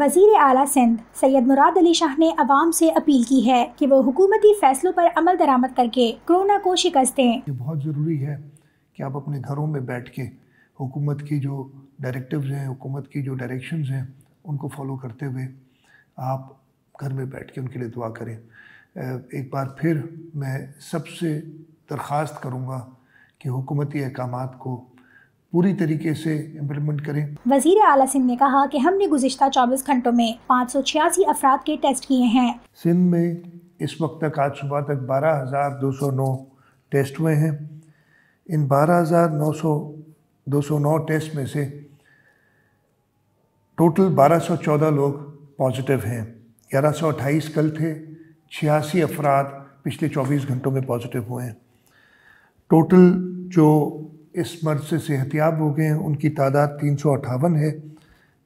वजीर अली सिंध सैयद मुराद अली शाह ने आवाम से अपील की है कि वो हुकूमती फैसलों पर अमल दरामद करके कोरोना को शिकस्त दें ये बहुत ज़रूरी है कि आप अपने घरों में बैठ के हुकूमत की जो डायरेक्टिव हैं हुकूमत की जो डायरेक्शन हैं उनको फॉलो करते हुए आप घर में बैठ के उनके लिए दुआ करें एक बार फिर मैं सबसे दरख्वास्त करूँगा कि हुकूमती अहकाम को पूरी तरीके से इम्प्लीमेंट करें वजीर अला सिंह ने कहा कि हमने गुजशत चौबीस घंटों में पाँच सौ छियासी अफराद के टेस्ट किए हैं सिंध में इस वक्त तक आज सुबह तक बारह हज़ार दो सौ नौ टेस्ट हुए हैं इन बारह हज़ार नौ सौ दो सौ नौ टेस्ट में से टोटल बारह सौ चौदह लोग पॉजिटिव हैं ग्यारह सौ अट्ठाईस कल थे छियासी अफराद पिछले चौबीस घंटों में पॉजिटिव हुए हैं टोटल जो इस मर्ज से सेहतियाब हो गए हैं उनकी तादाद तीन सौ अट्ठावन है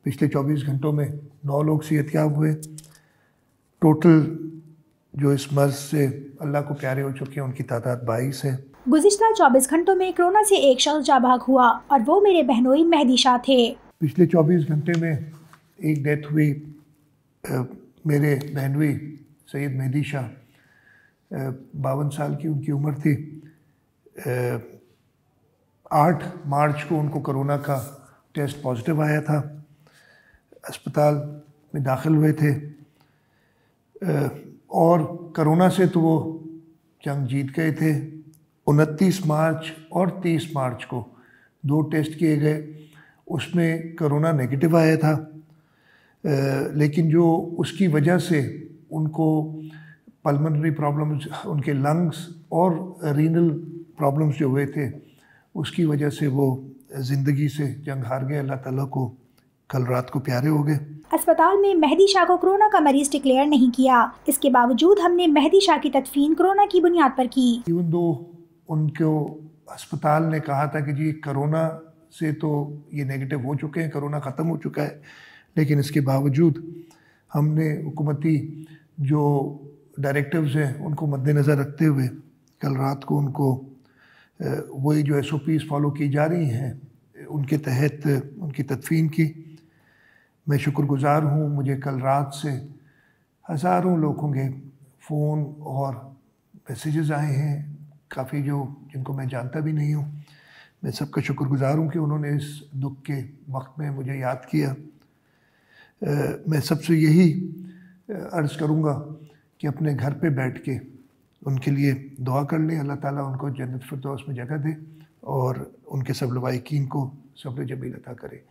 पिछले चौबीस घंटों में नौ लोग सेहतियाब हुए टोटल जो इस मर्ज से अल्लाह को प्यारे हो चुके हैं उनकी तादाद बाईस है गुजशत चौबीस घंटों में कोरोना से एक शख्स जाबाग हुआ और वो मेरे बहनोई मेहदी शाह थे पिछले चौबीस घंटे में एक डेथ हुई आ, मेरे बहनोई सैद मेहदी शाह बावन साल की उनकी उम्र थी आ, आठ मार्च को उनको कोरोना का टेस्ट पॉजिटिव आया था अस्पताल में दाखिल हुए थे और करोना से तो वो जंग जीत गए थे उनतीस मार्च और तीस मार्च को दो टेस्ट किए गए उसमें करोना नेगेटिव आया था लेकिन जो उसकी वजह से उनको पलमनरी प्रॉब्लम्स उनके लंग्स और रीनल प्रॉब्लम्स जो हुए थे उसकी वजह से वो ज़िंदगी से जंग हार गए अल्लाह ताला को कल रात को प्यारे हो गए अस्पताल में मेहदी शाह को कोरोना का मरीज डिक्लेयर नहीं किया इसके बावजूद हमने मेहदी शाह की तदफीन कोरोना की बुनियाद पर की इवन दो उनको अस्पताल ने कहा था कि जी कोरोना से तो ये नेगेटिव हो चुके हैं कोरोना ख़त्म हो चुका है लेकिन इसके बावजूद हमने हुकूमती जो डायरेक्टिव्स हैं उनको मद्देनज़र रखते हुए कल रात को उनको वही जो एस ओ पीज़ फॉलो की जा रही हैं उनके तहत उनकी तदफीन की मैं शुक्रगुजार हूँ मुझे कल रात से हज़ारों लोगों के फ़ोन और मैसेजेस आए हैं काफ़ी जो जिनको मैं जानता भी नहीं हूँ मैं सबका शुक्रगुजार हूँ कि उन्होंने इस दुख के वक्त में मुझे याद किया मैं सबसे यही अर्ज़ करूँगा कि अपने घर पे बैठ के उनके लिए दुआ कर लें अल्लाह ताला उनको जन्नत फिरदौस में जगह दे और उनके सब लवाकिन को सब्र जमील अता करे